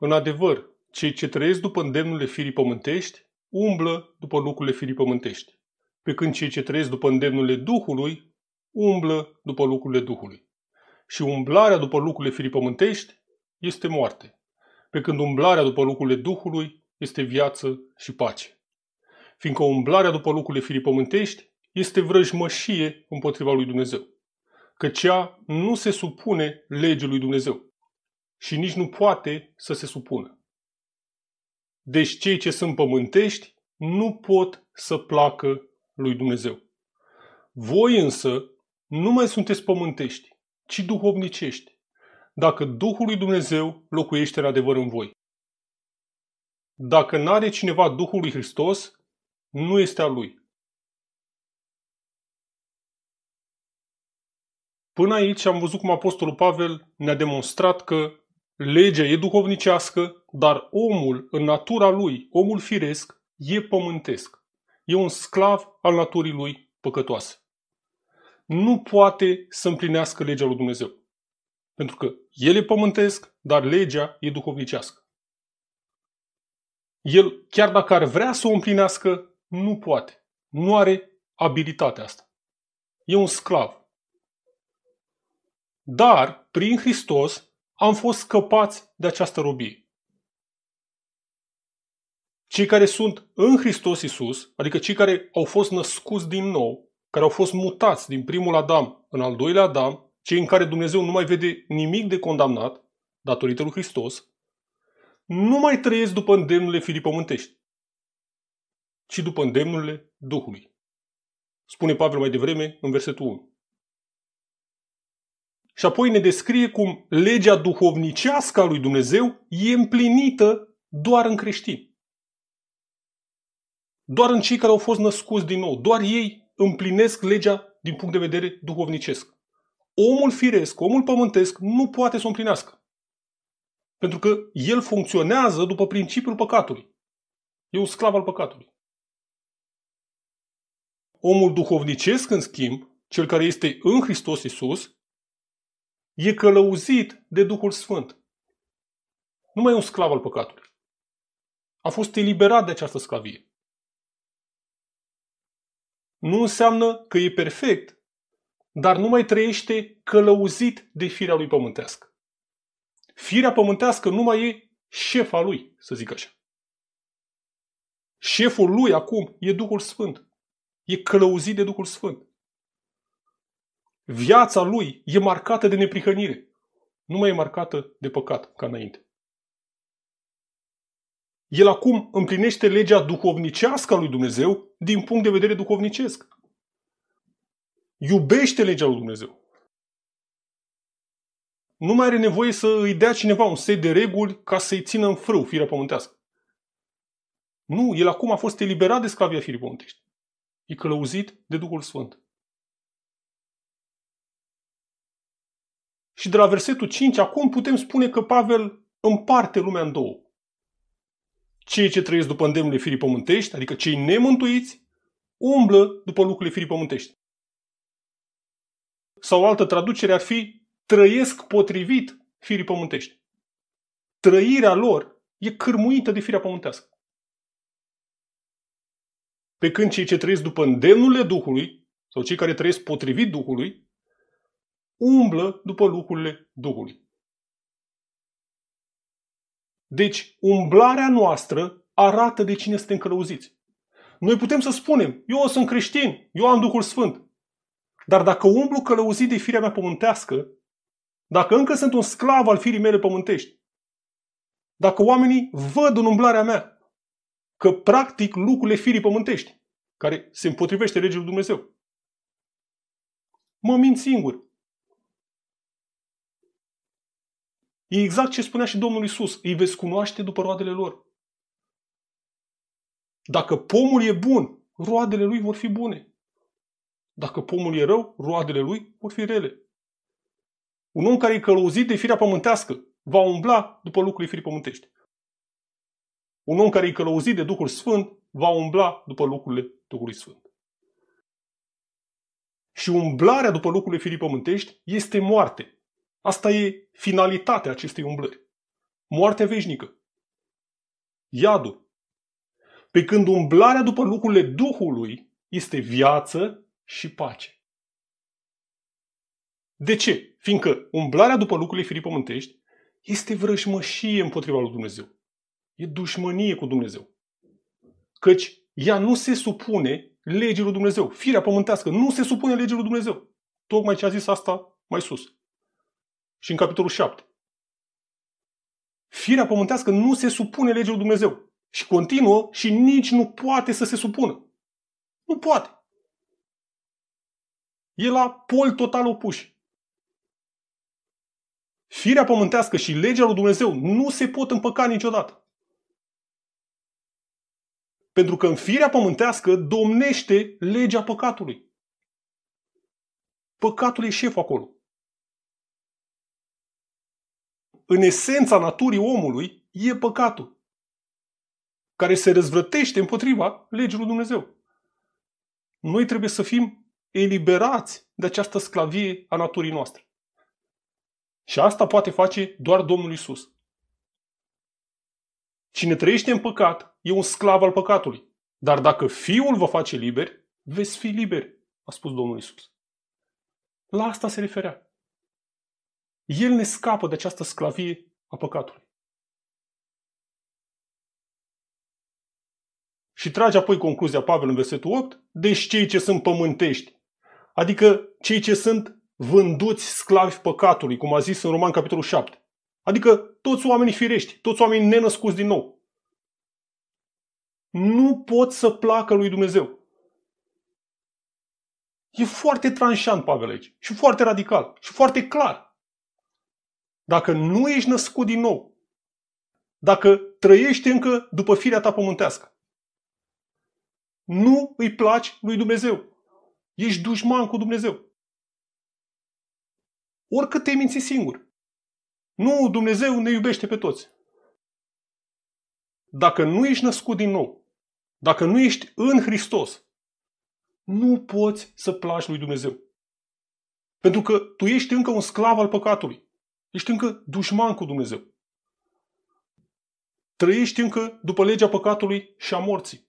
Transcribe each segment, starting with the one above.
În adevăr, cei ce trăiesc după îndemnurile firii pământești umblă după lucrurile firii pământești, pe când cei ce trăiesc după îndemnurile Duhului umblă după lucrurile Duhului. Și umblarea după lucrurile firii pământești este moarte, pe când umblarea după lucrurile Duhului este viață și pace. Fiindcă umblarea după lucrurile firii pământești este vrăjmășie împotriva lui Dumnezeu, că cea nu se supune legii lui Dumnezeu și nici nu poate să se supună. Deci cei ce sunt pământești nu pot să placă lui Dumnezeu. Voi însă nu mai sunteți pământești, ci duhovnicești, dacă Duhul lui Dumnezeu locuiește în adevăr în voi. Dacă n-are cineva Duhul lui Hristos, nu este a lui. Până aici am văzut cum Apostolul Pavel ne-a demonstrat că Legea e duhovnicească, dar omul, în natura lui, omul firesc, e pământesc. E un sclav al naturii lui păcătoase. Nu poate să împlinească legea lui Dumnezeu. Pentru că el e pământesc, dar legea e duhovnicească. El, chiar dacă ar vrea să o împlinească, nu poate. Nu are abilitatea asta. E un sclav. Dar, prin Hristos, am fost scăpați de această robie. Cei care sunt în Hristos Isus, adică cei care au fost născuți din nou, care au fost mutați din primul Adam în al doilea Adam, cei în care Dumnezeu nu mai vede nimic de condamnat, datorită lui Hristos, nu mai trăiesc după îndemnurile firii pământești, ci după îndemnurile Duhului. Spune Pavel mai devreme în versetul 1. Și apoi ne descrie cum legea duhovnicească a lui Dumnezeu e împlinită doar în creștini. Doar în cei care au fost născuți din nou, doar ei împlinesc legea din punct de vedere duhovnicesc. Omul firesc, omul pământesc nu poate să o împlinească. Pentru că el funcționează după principiul păcatului. E un sclav al păcatului. Omul duhovnicesc, în schimb, cel care este în Hristos Isus, e călăuzit de Duhul Sfânt. Nu mai e un sclav al păcatului. A fost eliberat de această sclavie. Nu înseamnă că e perfect, dar nu mai trăiește călăuzit de firea lui pământească. Firea pământească nu mai e șefa lui, să zic așa. Șeful lui acum e Duhul Sfânt. E călăuzit de Duhul Sfânt. Viața lui e marcată de neprihănire. Nu mai e marcată de păcat ca înainte. El acum împlinește legea duhovnicească a lui Dumnezeu din punct de vedere duhovnicesc. Iubește legea lui Dumnezeu. Nu mai are nevoie să îi dea cineva un set de reguli ca să-i țină în frâu firea pământească. Nu, el acum a fost eliberat de sclavia firii pământești. E călăuzit de Duhul Sfânt. Și de la versetul 5 acum putem spune că Pavel împarte lumea în două. Cei ce trăiesc după îndemnele firii pământești, adică cei nemântuiți, umblă după lucrurile firii pământești. Sau o altă traducere ar fi trăiesc potrivit firii pământești. Trăirea lor e cârmuită de firea pământească. Pe când cei ce trăiesc după îndemnurile Duhului, sau cei care trăiesc potrivit Duhului, umblă după lucrurile Duhului. Deci, umblarea noastră arată de cine suntem călăuziți. Noi putem să spunem, eu sunt creștin, eu am Duhul Sfânt. Dar dacă umblu călăuzit de firea mea pământească, dacă încă sunt un sclav al firii mele pământești, dacă oamenii văd în umblarea mea că practic lucrurile firii pământești, care se împotrivește legii lui Dumnezeu, mă mint singur. E exact ce spunea și Domnul Isus. Îi veți cunoaște după roadele lor. Dacă pomul e bun, roadele lui vor fi bune. Dacă pomul e rău, roadele lui vor fi rele. Un om care e călăuzit de firea pământească va umbla după lucrurile firii pământești. Un om care e călăuzit de Duhul Sfânt va umbla după lucrurile Duhului Sfânt. Și umblarea după lucrurile firii pământești este moarte. Asta e finalitatea acestei umblări. Moarte veșnică. Iadul. Pe când umblarea după lucrurile Duhului este viață și pace. De ce? Fiindcă umblarea după lucrurile firii pământești este vrăjmășie împotriva lui Dumnezeu. E dușmănie cu Dumnezeu. Căci ea nu se supune legii lui Dumnezeu. Firea pământească nu se supune legii lui Dumnezeu. Tocmai ce a zis asta mai sus și în capitolul 7. Firea pământească nu se supune legii lui Dumnezeu. Și continuă și nici nu poate să se supună. Nu poate. E la pol total opuși. Firea pământească și legea lui Dumnezeu nu se pot împăca niciodată. Pentru că în firea pământească domnește legea păcatului. Păcatul e șef acolo. în esența naturii omului, e păcatul care se răzvrătește împotriva legii lui Dumnezeu. Noi trebuie să fim eliberați de această sclavie a naturii noastre. Și asta poate face doar Domnul Isus. Cine trăiește în păcat e un sclav al păcatului. Dar dacă Fiul vă face liberi, veți fi liberi, a spus Domnul Isus. La asta se referea. El ne scapă de această sclavie a păcatului. Și trage apoi concluzia Pavel în versetul 8, deci cei ce sunt pământești, adică cei ce sunt vânduți sclavi păcatului, cum a zis în Roman capitolul 7. Adică toți oamenii firești, toți oamenii nenăscuți din nou. Nu pot să placă lui Dumnezeu. E foarte tranșant Pavel aici și foarte radical și foarte clar. Dacă nu ești născut din nou, dacă trăiești încă după firea ta pământească, nu îi placi lui Dumnezeu. Ești dușman cu Dumnezeu. Oricât te minți singur. Nu, Dumnezeu ne iubește pe toți. Dacă nu ești născut din nou, dacă nu ești în Hristos, nu poți să placi lui Dumnezeu. Pentru că tu ești încă un sclav al păcatului. Ești încă dușman cu Dumnezeu. Trăiești încă după legea păcatului și a morții.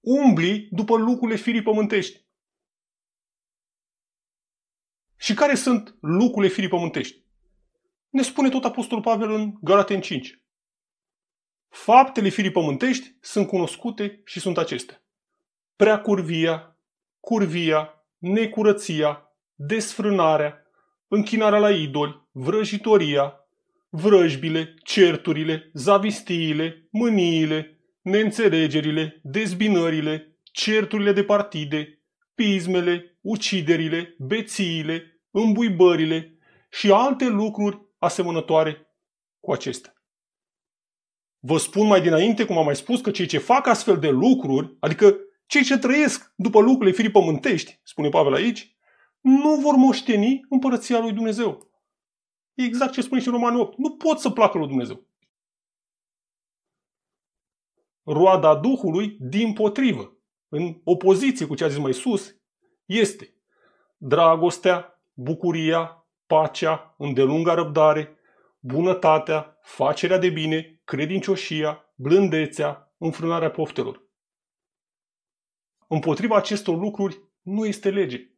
Umbli după lucrurile firii pământești. Și care sunt lucrurile firii pământești? Ne spune tot Apostolul Pavel în Galaten 5. Faptele firii pământești sunt cunoscute și sunt acestea. Preacurvia, curvia, necurăția, desfrânarea, închinarea la idoli, vrăjitoria, vrăjbile, certurile, zavistiile, mâniile, neînțelegerile, dezbinările, certurile de partide, pismele, uciderile, bețiile, îmbuibările și alte lucruri asemănătoare cu acestea. Vă spun mai dinainte, cum am mai spus, că cei ce fac astfel de lucruri, adică cei ce trăiesc după lucrurile firii pământești, spune Pavel aici, nu vor moșteni împărăția lui Dumnezeu. exact ce spune și Romanul 8. Nu pot să placă lui Dumnezeu. Roada Duhului, din potrivă, în opoziție cu ce a zis mai sus, este dragostea, bucuria, pacea, îndelunga răbdare, bunătatea, facerea de bine, credincioșia, blândețea, înfrânarea poftelor. Împotriva acestor lucruri nu este lege.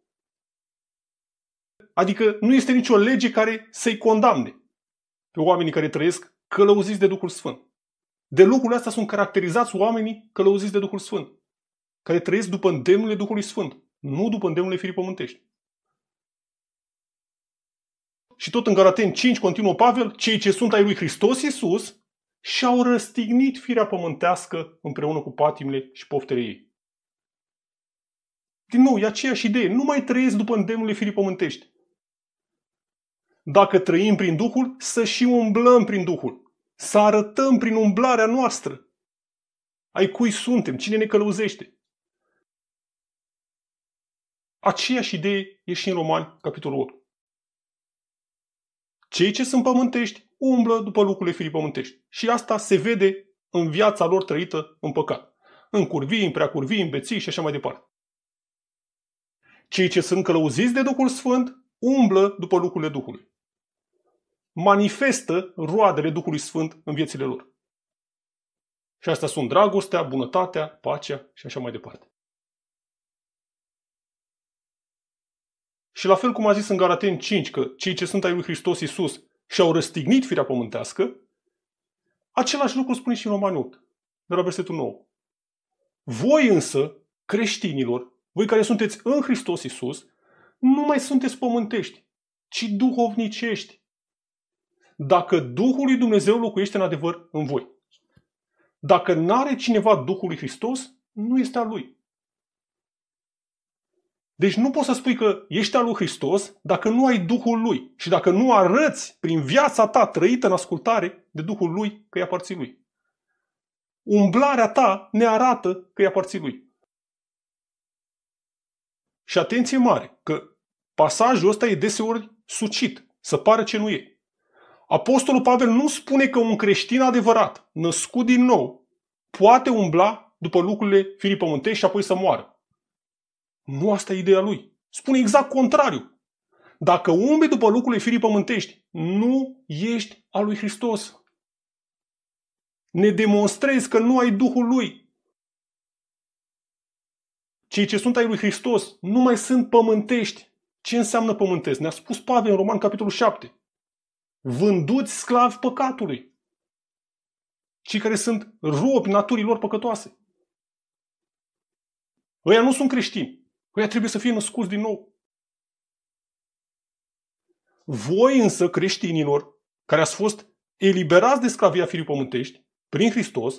Adică nu este nicio lege care să-i condamne pe oamenii care trăiesc călăuziți de Duhul Sfânt. De lucrurile astea sunt caracterizați oamenii călăuziți de Duhul Sfânt, care trăiesc după îndemnurile Duhului Sfânt, nu după îndemnurile firii pământești. Și tot în Galaten 5 continuă Pavel, cei ce sunt ai lui Hristos Iisus și-au răstignit firea pământească împreună cu patimile și poftele ei. Din nou, e aceeași idee. Nu mai trăiesc după îndemnurile firii pământești dacă trăim prin Duhul, să și umblăm prin Duhul. Să arătăm prin umblarea noastră. Ai cui suntem? Cine ne călăuzește? Aceeași idee e și în Romani, capitolul 8. Cei ce sunt pământești umblă după lucrurile firii pământești. Și asta se vede în viața lor trăită în păcat. În curvii, în preacurvii, în beții și așa mai departe. Cei ce sunt călăuziți de Duhul Sfânt umblă după lucrurile Duhului manifestă roadele Duhului Sfânt în viețile lor. Și astea sunt dragostea, bunătatea, pacea și așa mai departe. Și la fel cum a zis în Galateni 5 că cei ce sunt ai lui Hristos Iisus și-au răstignit firea pământească, același lucru spune și în Romani 8, de la versetul 9. Voi însă, creștinilor, voi care sunteți în Hristos Iisus, nu mai sunteți pământești, ci duhovnicești, dacă Duhul lui Dumnezeu locuiește în adevăr în voi. Dacă nu are cineva Duhul lui Hristos, nu este al lui. Deci nu poți să spui că ești al lui Hristos dacă nu ai Duhul lui și dacă nu arăți prin viața ta trăită în ascultare de Duhul lui că îi aparții lui. Umblarea ta ne arată că îi aparții lui. Și atenție mare, că pasajul ăsta e deseori sucit, să pară ce nu e. Apostolul Pavel nu spune că un creștin adevărat, născut din nou, poate umbla după lucrurile firii pământești și apoi să moară. Nu asta e ideea lui. Spune exact contrariu. Dacă umbi după lucrurile firii pământești, nu ești al lui Hristos. Ne demonstrezi că nu ai Duhul lui. Cei ce sunt ai lui Hristos nu mai sunt pământești. Ce înseamnă pământesc? Ne-a spus Pavel în Roman capitolul 7 vânduți sclavi păcatului. Cei care sunt robi naturii lor păcătoase. Ăia nu sunt creștini. Ăia trebuie să fie născuți din nou. Voi însă, creștinilor, care ați fost eliberați de sclavia firii pământești, prin Hristos,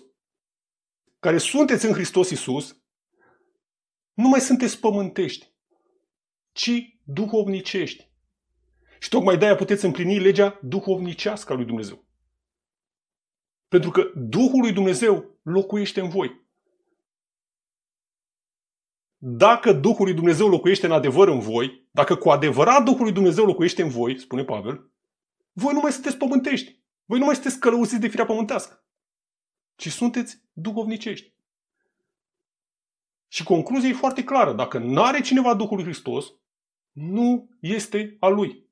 care sunteți în Hristos Isus, nu mai sunteți pământești, ci duhovnicești. Și tocmai de-aia puteți împlini legea duhovnicească a lui Dumnezeu. Pentru că Duhul lui Dumnezeu locuiește în voi. Dacă Duhul lui Dumnezeu locuiește în adevăr în voi, dacă cu adevărat Duhul lui Dumnezeu locuiește în voi, spune Pavel, voi nu mai sunteți pământești. Voi nu mai sunteți călăuziți de firea pământească, ci sunteți duhovnicești. Și concluzia e foarte clară. Dacă nu are cineva Duhul lui Hristos, nu este a lui.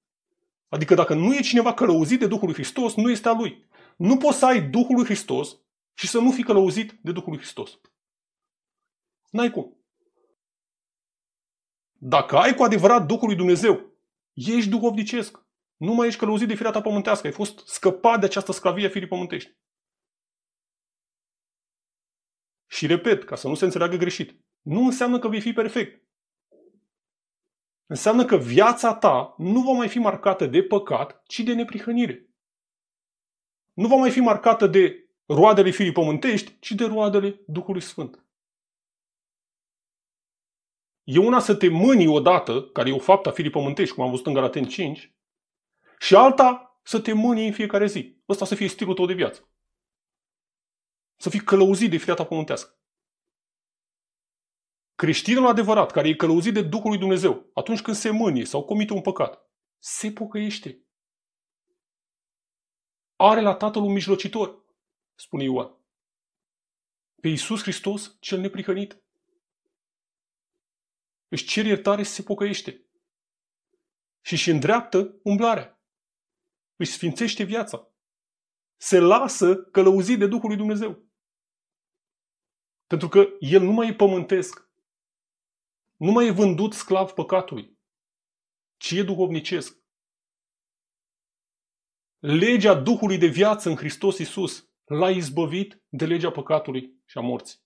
Adică dacă nu e cineva călăuzit de Duhul lui Hristos, nu este a lui. Nu poți să ai Duhul lui Hristos și să nu fii călăuzit de Duhul lui Hristos. N-ai cum. Dacă ai cu adevărat Duhul lui Dumnezeu, ești duhovnicesc. Nu mai ești călăuzit de firea ta pământească. Ai fost scăpat de această sclavie a firii pământești. Și repet, ca să nu se înțeleagă greșit, nu înseamnă că vei fi perfect înseamnă că viața ta nu va mai fi marcată de păcat, ci de neprihănire. Nu va mai fi marcată de roadele firii pământești, ci de roadele Duhului Sfânt. E una să te mâni odată, care e o faptă a firii pământești, cum am văzut în Galaten 5, și alta să te mâni în fiecare zi. Ăsta să fie stilul tău de viață. Să fii călăuzit de firea ta pământească creștinul adevărat, care e călăuzit de Duhul lui Dumnezeu, atunci când se mânie sau comite un păcat, se pocăiește. Are la Tatăl un mijlocitor, spune Ioan. Pe Iisus Hristos, cel neprihănit. Își cere iertare și se pocăiește. Și își îndreaptă umblarea. Își sfințește viața. Se lasă călăuzit de Duhul lui Dumnezeu. Pentru că el nu mai e pământesc, nu mai e vândut sclav păcatului, ci e duhovnicesc. Legea Duhului de viață în Hristos Isus l-a izbăvit de legea păcatului și a morții.